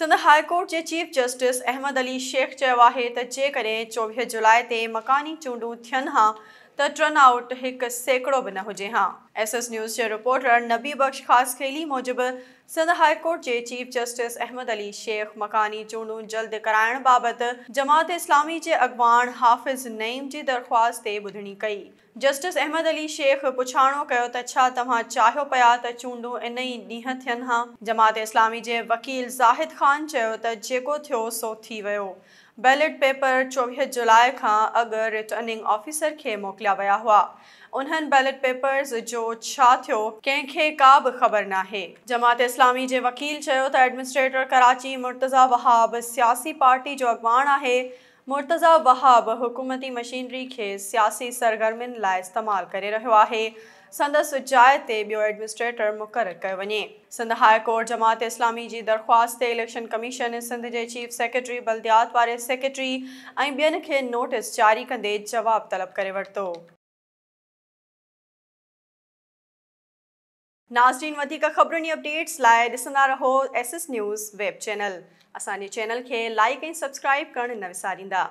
Sindh high court जे chief justice Ahmed Ali Shaikh चयो आहे त जेकड॒हिं चोवीह जुलाई ते मकानी चूंडू थियनि हा त ट्रन आउट हिकु सेकड़ो बि न हुजे हां एस एस न्यूज़ जो रिपोर्टर नबी बख़्श ख़ासि मूजिबि सिंध हाई कोर्ट जे चीफ जस्टिस अहमद अली शेख मकानी चूंडू जल्द कराइण बाबति जमात इस्लामी जे अॻवान हाफ़िज़ नईम जी दरख़्वास्त ते ॿुधणी कई जस्टिस अहमद अली शेख पुछाणो कयो त छा तव्हां चाहियो पिया त चूंडू इन ई ॾींहं थियनि हां जमात इस्लामी जे वकील ज़ाहिद ख़ान चयो त जेको थियो सो थी वियो बैलेट पेपर चोवीह जुलाई खां अॻु रिटर्निंग ऑफिसर खे मोकिलिया विया हुआ उन्हनि बैलेट पेपर्स जो छा थियो कंहिंखे का बि ख़बर नाहे जमात इस्लामी जे वकील चयो त एडमिनिस्ट्रेटर कराची मुर्तज़ा वहाब सियासी पार्टी जो अॻवान आहे मुर्तज़ा वहाब हुकूमती मशीनरी खे सियासी सरगर्मियुनि लाइ इस्तेमालु करे रहियो आहे संदसि जाइ ते ॿियो एडमिनिस्ट्रेटर मुक़ररु कयो वञे सिंध हाई कोर्ट जमात इस्लामी जी दरख़्वास्त ते इलेक्शन कमीशन सिंध जे चीफ सेक्रेटरी बलदियात वारे सेक्रेटरी ऐं ॿियनि खे नोटिस जारी कंदे जवाब तलब करे वरितो नाज़रीन वधीक ख़बरुनि लाइ ॾिसंदा रहो एसएस न्यूज़ वेब चैनल असांजे लाइक ऐं सब्सक्राइब करणु न विसारींदा